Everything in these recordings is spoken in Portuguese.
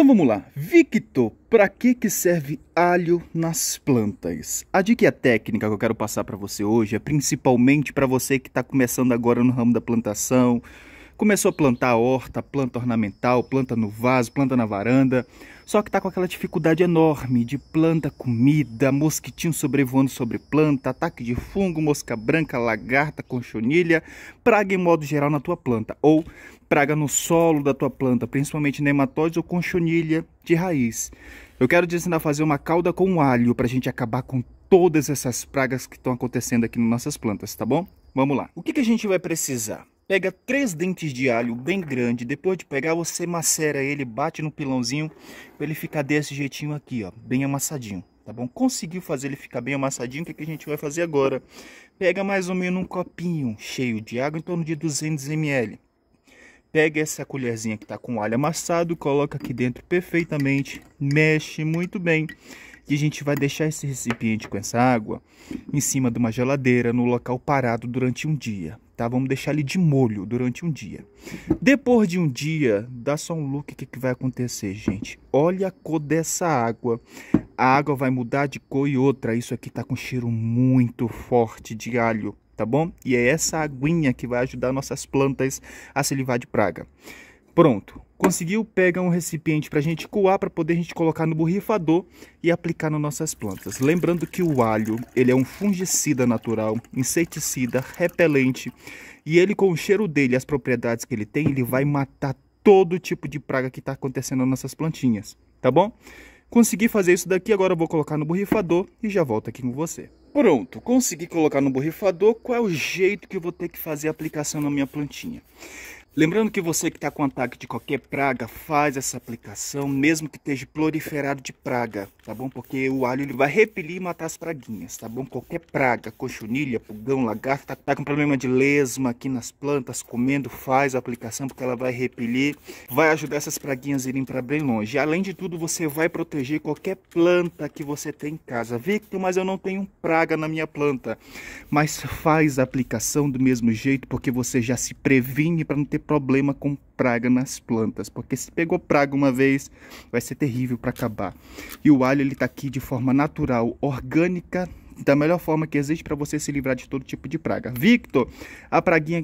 Então vamos lá. Victor, para que que serve alho nas plantas? A dica e a técnica que eu quero passar para você hoje é principalmente para você que está começando agora no ramo da plantação, Começou a plantar horta, planta ornamental, planta no vaso, planta na varanda. Só que está com aquela dificuldade enorme de planta, comida, mosquitinho sobrevoando sobre planta, ataque de fungo, mosca branca, lagarta, conchonilha, praga em modo geral na tua planta. Ou praga no solo da tua planta, principalmente nematóides ou conchonilha de raiz. Eu quero te ensinar a fazer uma cauda com alho para a gente acabar com todas essas pragas que estão acontecendo aqui nas nossas plantas, tá bom? Vamos lá. O que, que a gente vai precisar? Pega três dentes de alho bem grande. Depois de pegar, você macera ele, bate no pilãozinho para ele ficar desse jeitinho aqui, ó, bem amassadinho. Tá bom? Conseguiu fazer ele ficar bem amassadinho? O que, é que a gente vai fazer agora? Pega mais ou menos um copinho cheio de água, em torno de 200 ml. Pega essa colherzinha que tá com alho amassado, coloca aqui dentro perfeitamente, mexe muito bem. E a gente vai deixar esse recipiente com essa água em cima de uma geladeira, no local parado durante um dia tá? Vamos deixar ele de molho durante um dia. Depois de um dia, dá só um look o que, que vai acontecer, gente. Olha a cor dessa água. A água vai mudar de cor e outra. Isso aqui tá com cheiro muito forte de alho, tá bom? E é essa aguinha que vai ajudar nossas plantas a se livrar de praga. Pronto. Conseguiu, pega um recipiente para a gente coar, para poder a gente colocar no borrifador e aplicar nas nossas plantas. Lembrando que o alho, ele é um fungicida natural, inseticida, repelente. E ele, com o cheiro dele, as propriedades que ele tem, ele vai matar todo tipo de praga que está acontecendo nas nossas plantinhas, tá bom? Consegui fazer isso daqui, agora vou colocar no borrifador e já volto aqui com você. Pronto, consegui colocar no borrifador, qual é o jeito que eu vou ter que fazer a aplicação na minha plantinha? Lembrando que você que está com ataque de qualquer praga, faz essa aplicação, mesmo que esteja proliferado de praga, tá bom? Porque o alho ele vai repelir e matar as praguinhas, tá bom? Qualquer praga, cochonilha, pulgão, lagarto, tá, tá com problema de lesma aqui nas plantas, comendo, faz a aplicação porque ela vai repelir, vai ajudar essas praguinhas a irem para bem longe. Além de tudo, você vai proteger qualquer planta que você tem em casa. Victor, mas eu não tenho praga na minha planta. Mas faz a aplicação do mesmo jeito porque você já se previne para não ter problema com praga nas plantas, porque se pegou praga uma vez, vai ser terrível para acabar. E o alho ele tá aqui de forma natural, orgânica, da melhor forma que existe para você se livrar de todo tipo de praga. Victor, a praguinha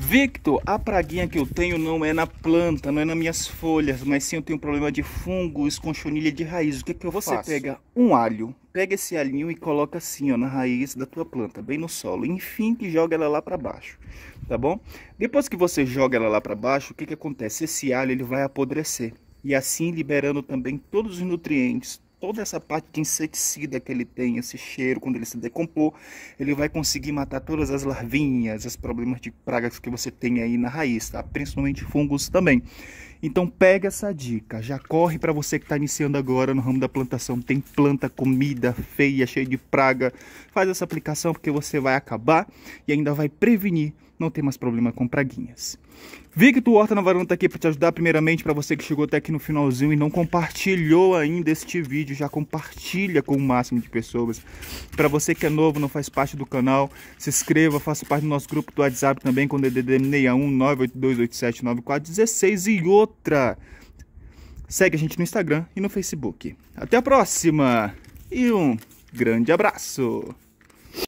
Victor, a praguinha que eu tenho não é na planta, não é nas minhas folhas, mas sim eu tenho problema de fungos, com chonilha de raiz. O que, é que eu Você faço? Você pega um alho, pega esse alinho e coloca assim, ó, na raiz da tua planta, bem no solo. Enfim, que joga ela lá para baixo, tá bom? Depois que você joga ela lá para baixo, o que que acontece? Esse alho ele vai apodrecer e assim liberando também todos os nutrientes, toda essa parte de inseticida que ele tem, esse cheiro, quando ele se decompor, ele vai conseguir matar todas as larvinhas, os problemas de pragas que você tem aí na raiz, tá? Principalmente fungos também. Então pega essa dica, já corre para você que está iniciando agora no ramo da plantação, tem planta, comida feia, cheia de praga, faz essa aplicação porque você vai acabar e ainda vai prevenir não tem mais problema com praguinhas. Victor Horta Navarro está aqui para te ajudar primeiramente para você que chegou até aqui no finalzinho e não compartilhou ainda este vídeo, já compartilha com o máximo de pessoas. Para você que é novo, não faz parte do canal, se inscreva, faça parte do nosso grupo do WhatsApp também com DDD 61 982879416 e outra. Segue a gente no Instagram e no Facebook. Até a próxima e um grande abraço.